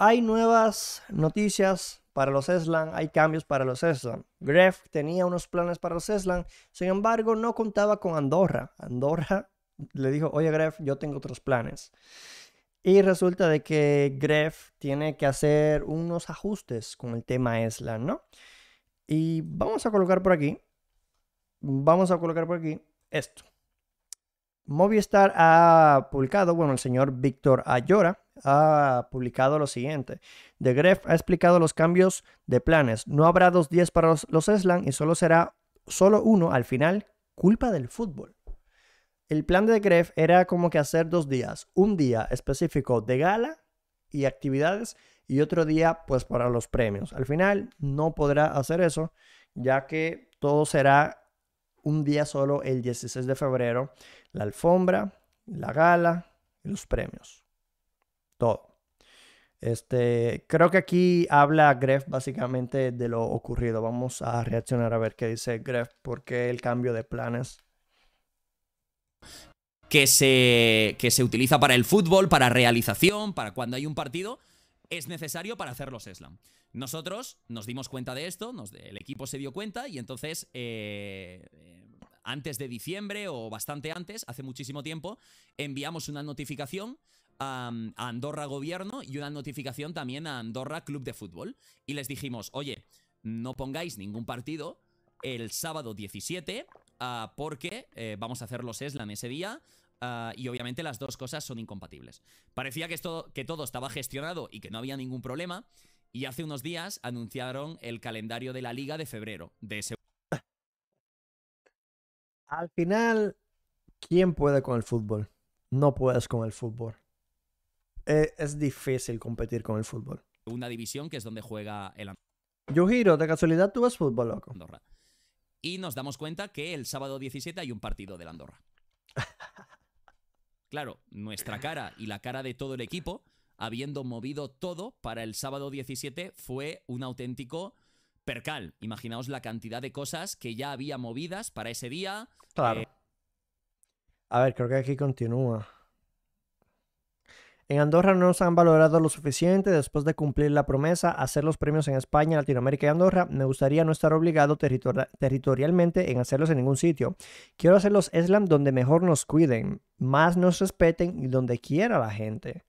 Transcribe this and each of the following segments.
Hay nuevas noticias para los Eslan, hay cambios para los Eslan. Gref tenía unos planes para los Eslan, sin embargo no contaba con Andorra. Andorra le dijo, oye Gref, yo tengo otros planes. Y resulta de que Gref tiene que hacer unos ajustes con el tema Eslan, ¿no? Y vamos a colocar por aquí, vamos a colocar por aquí esto. Movistar ha publicado, bueno, el señor Víctor Ayora ha publicado lo siguiente. De Gref ha explicado los cambios de planes. No habrá dos días para los, los y solo será solo uno al final, culpa del fútbol. El plan de Gref era como que hacer dos días, un día específico de gala y actividades y otro día pues para los premios. Al final no podrá hacer eso, ya que todo será un día solo, el 16 de febrero, la alfombra, la gala y los premios. Todo. Este, creo que aquí habla Greff básicamente de lo ocurrido. Vamos a reaccionar a ver qué dice Greff, por qué el cambio de planes. Que se, que se utiliza para el fútbol, para realización, para cuando hay un partido, es necesario para hacer los slam. Nosotros nos dimos cuenta de esto, el equipo se dio cuenta y entonces eh, antes de diciembre o bastante antes, hace muchísimo tiempo, enviamos una notificación a, Andorra Gobierno y una notificación también a Andorra Club de Fútbol. Y les dijimos, oye, no pongáis ningún partido el sábado 17 ah, porque eh, vamos a hacer los ESLAN ese día ah, y obviamente las dos cosas son incompatibles. Parecía que, esto, que todo estaba gestionado y que no había ningún problema y hace unos días anunciaron el calendario de la liga de febrero de ese al final, ¿quién puede con el fútbol? No puedes con el fútbol. E, es, difícil competir con el fútbol. Una división, que es donde juega el giro, de casualidad tú ves fútbol, loco. Andorra. Y nos damos cuenta que el sábado 17 hay un partido del Andorra. Claro, nuestra cara y la cara de todo el equipo, habiendo movido todo para el sábado 17, fue un auténtico percal. Imaginaos la cantidad de cosas que ya había movidas para ese día. Claro. Eh, A ver, creo que aquí continúa. En Andorra no nos han valorado lo suficiente después de cumplir la promesa, hacer los premios en España, Latinoamérica y Andorra. Me gustaría no estar obligado territorialmente en hacerlos en ningún sitio. Quiero hacer los slam donde mejor nos cuiden, más nos respeten y donde quiera la gente.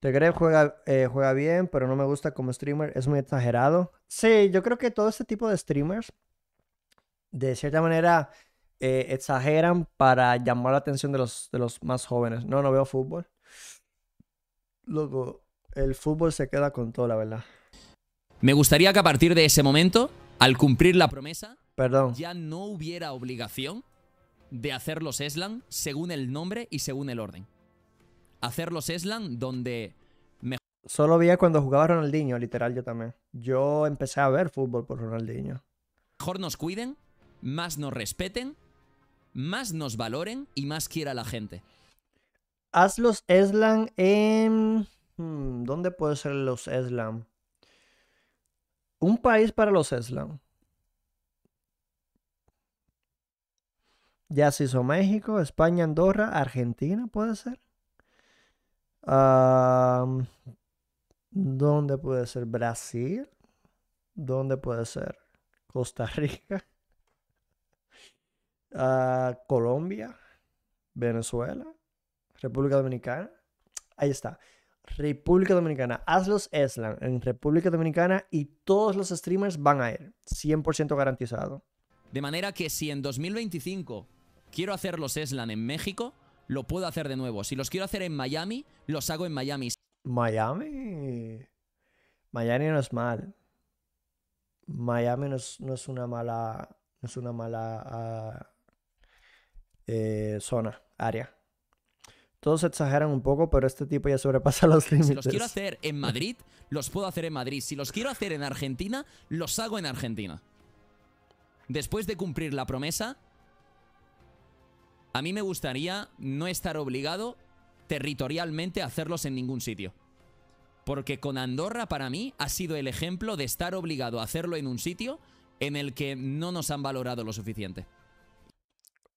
Tegrev juega, eh, juega bien, pero no me gusta como streamer. Es muy exagerado. Sí, yo creo que todo este tipo de streamers, de cierta manera, eh, exageran para llamar la atención de los, de los más jóvenes. No, no veo fútbol. Luego, el fútbol se queda con todo, la verdad. Me gustaría que a partir de ese momento, al cumplir la promesa, Perdón. ya no hubiera obligación de hacer los SLAM según el nombre y según el orden hacer los Eslan donde... Mejor... Solo vi cuando jugaba Ronaldinho, literal yo también. Yo empecé a ver fútbol por Ronaldinho. Mejor nos cuiden, más nos respeten, más nos valoren y más quiera la gente. Haz los Eslan en... Hmm, ¿Dónde puede ser los Eslan? Un país para los Eslan. Ya se hizo México, España, Andorra, Argentina, puede ser. ¿Dónde puede ser? ¿Brasil? ¿Dónde puede ser? ¿Costa Rica? Ah, ¿Colombia? ¿Venezuela? ¿República Dominicana? Ahí está. República Dominicana. Hazlos Eslan en República Dominicana y todos los streamers van a ir. 100% garantizado. De manera que si en 2025 quiero hacer los Eslan en México, lo puedo hacer de nuevo. Si los quiero hacer en Miami, los hago en Miami. Miami. Miami no es mal. Miami no es, una mala. No es una mala ah, eh, zona, área. Todos exageran un poco, pero este tipo ya sobrepasa los límites. Si los quiero hacer en Madrid, los puedo hacer en Madrid. Si los quiero hacer en Argentina, los hago en Argentina. Después de cumplir la promesa, a mí me gustaría no estar obligado territorialmente a hacerlos en ningún sitio. Porque con Andorra para mí ha sido el ejemplo de estar obligado a hacerlo en un sitio en el que no nos han valorado lo suficiente.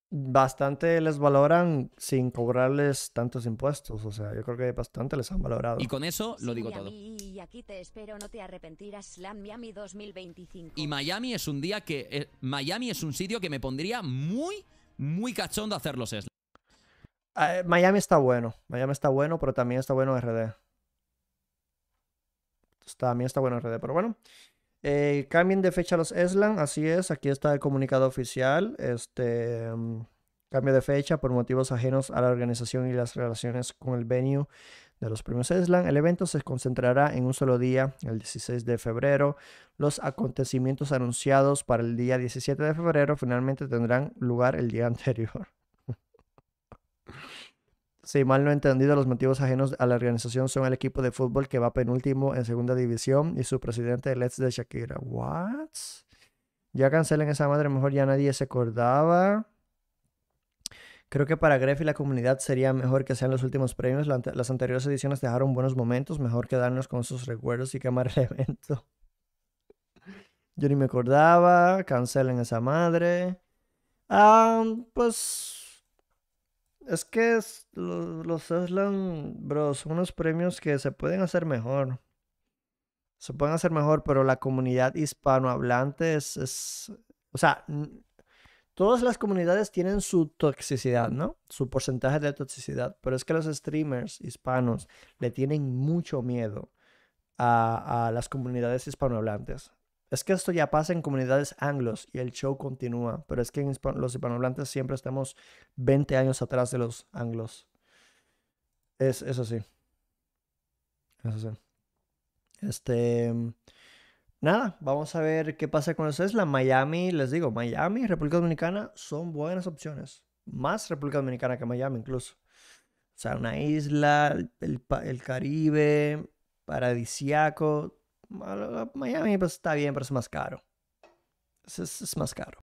Bastante les valoran sin cobrarles tantos impuestos, o sea, yo creo que bastante les han valorado. Y con eso lo digo todo. Y aquí te espero, no te arrepentirás, Slam Miami 2025. Y Miami es un día que eh, Miami es un sitio que me pondría muy muy cachondo hacer los s ah, eh, Miami está bueno. Miami está bueno, pero también está bueno RD. También está bueno RD, pero bueno. Eh, cambien de fecha los Eslan, así es, aquí está el comunicado oficial. Este mm, cambio de fecha por motivos ajenos a la organización y las relaciones con el venue de los premios ESLAN. El evento se concentrará en un solo día, el 16 de febrero. Los acontecimientos anunciados para el día 17 de febrero finalmente tendrán lugar el día anterior. Si mal no he entendido, los motivos ajenos a la organización son el equipo de fútbol que va penúltimo en segunda división y su presidente Let's de Shakira. ¿What? Ya cancelen esa madre, mejor ya nadie se acordaba. Creo que para Gref y la comunidad sería mejor que sean los últimos premios. Las anteriores ediciones dejaron buenos momentos. Mejor quedarnos con esos recuerdos y quemar el evento. Yo ni me acordaba. Cancelen esa madre. Ah, pues. Es que los, los Eslan, bro, son unos premios que se pueden hacer mejor. Se pueden hacer mejor, pero la comunidad hispanohablante es. es o sea, Todas las comunidades tienen su toxicidad, ¿no? Su porcentaje de toxicidad. Pero es que los streamers hispanos le tienen mucho miedo a, las comunidades hispanohablantes. Es que esto ya pasa en comunidades anglos y el show continúa. Pero es que los hispanohablantes siempre estamos 20 años atrás de los anglos. Es, eso sí. Eso sí. Este nada, vamos a ver qué pasa con los la Miami, les digo, Miami, República Dominicana son buenas opciones. Más República Dominicana que Miami incluso. O sea, una isla, el, Caribe, paradisiaco. Miami pues, está bien, pero es más caro. es más caro.